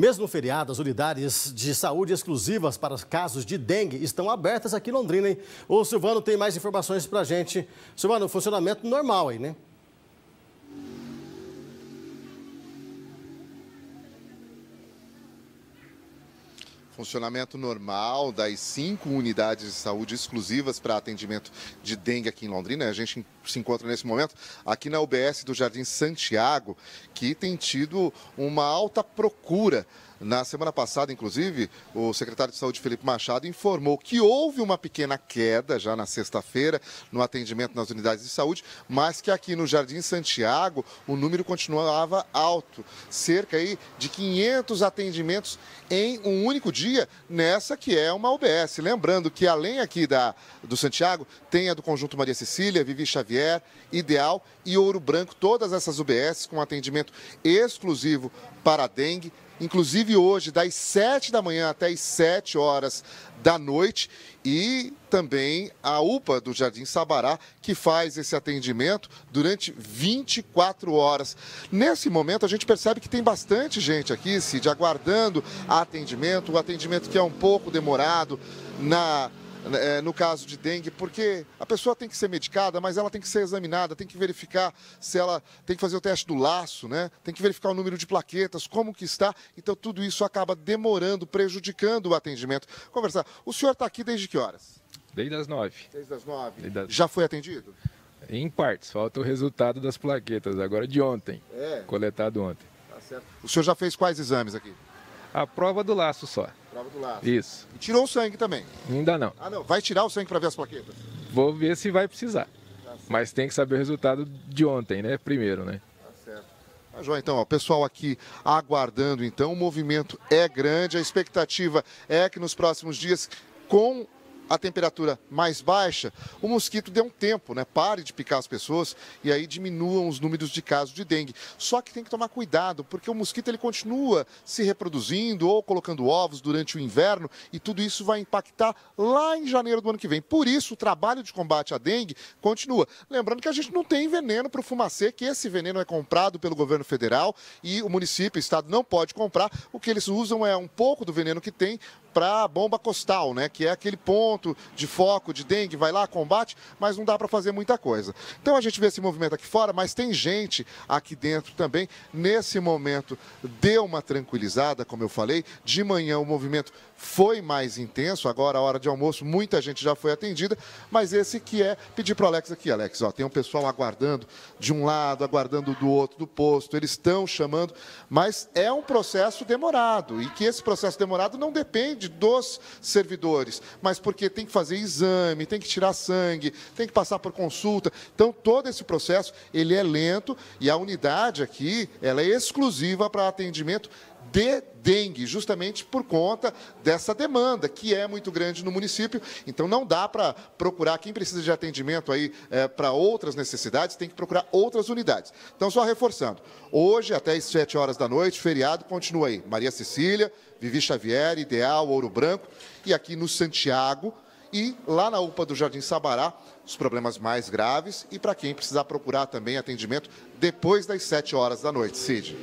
Mesmo feriado, as unidades de saúde exclusivas para casos de dengue estão abertas aqui em Londrina, hein? O Silvano tem mais informações para a gente. Silvano, funcionamento normal aí, né? funcionamento normal das cinco unidades de saúde exclusivas para atendimento de dengue aqui em Londrina. Né? A gente se encontra nesse momento aqui na UBS do Jardim Santiago, que tem tido uma alta procura. Na semana passada, inclusive, o secretário de Saúde Felipe Machado informou que houve uma pequena queda já na sexta-feira no atendimento nas unidades de saúde, mas que aqui no Jardim Santiago o número continuava alto, cerca aí de 500 atendimentos em um único dia dia nessa que é uma UBS. Lembrando que além aqui da, do Santiago, tem a do Conjunto Maria Cecília, Vivi Xavier, Ideal e Ouro Branco, todas essas UBS com atendimento exclusivo para a dengue, inclusive hoje, das 7 da manhã até as 7 horas da noite, e também a UPA do Jardim Sabará, que faz esse atendimento durante 24 horas. Nesse momento, a gente percebe que tem bastante gente aqui, Cid, aguardando atendimento, o atendimento que é um pouco demorado na né, é, no caso de dengue, porque a pessoa tem que ser medicada, mas ela tem que ser examinada, tem que verificar se ela tem que fazer o teste do laço, né? Tem que verificar o número de plaquetas, como que está. Então tudo isso acaba demorando, prejudicando o atendimento. Conversar. O senhor está aqui desde que horas? Desde as nove. Desde as nove. Desde as... Já foi atendido? Em partes. Falta o resultado das plaquetas agora de ontem. É. Coletado ontem. Tá certo. O senhor já fez quais exames aqui? A prova do laço só. Prova do laço. Isso. E tirou o sangue também? Ainda não. Ah, não. Vai tirar o sangue para ver as plaquetas? Vou ver se vai precisar. Tá Mas tem que saber o resultado de ontem, né? Primeiro, né? Tá certo. Tá, João, então, o pessoal aqui aguardando, então, o movimento é grande, a expectativa é que nos próximos dias, com a temperatura mais baixa, o mosquito dê um tempo, né? Pare de picar as pessoas e aí diminuam os números de casos de dengue. Só que tem que tomar cuidado, porque o mosquito ele continua se reproduzindo ou colocando ovos durante o inverno e tudo isso vai impactar lá em janeiro do ano que vem. Por isso, o trabalho de combate à dengue continua. Lembrando que a gente não tem veneno para o fumacê, que esse veneno é comprado pelo governo federal e o município, o estado não pode comprar. O que eles usam é um pouco do veneno que tem para a bomba costal, né? Que é aquele ponto ponto de foco de dengue, vai lá, combate, mas não dá para fazer muita coisa. Então a gente vê esse movimento aqui fora, mas tem gente aqui dentro também. Nesse momento deu uma tranquilizada, como eu falei. De manhã o movimento foi mais intenso, agora a hora de almoço, muita gente já foi atendida, mas esse que é pedir para o Alex aqui, Alex, ó, tem um pessoal aguardando de um lado, aguardando do outro, do posto, eles estão chamando, mas é um processo demorado e que esse processo demorado não depende dos servidores, mas porque tem que fazer exame, tem que tirar sangue, tem que passar por consulta. Então, todo esse processo, ele é lento e a unidade aqui, ela é exclusiva para atendimento de dengue, justamente por conta dessa demanda, que é muito grande no município. Então, não dá para procurar, quem precisa de atendimento aí é, eh, para outras necessidades, tem que procurar outras unidades. Então, só reforçando, hoje, até as 7 horas da noite, feriado, continua aí. Maria Cecília, Vivi Xavier, Ideal, Ouro Branco, e aqui no Santiago, e lá na UPA do Jardim Sabará, os problemas mais graves, e para quem precisar procurar também atendimento depois das 7 horas da noite. Cid.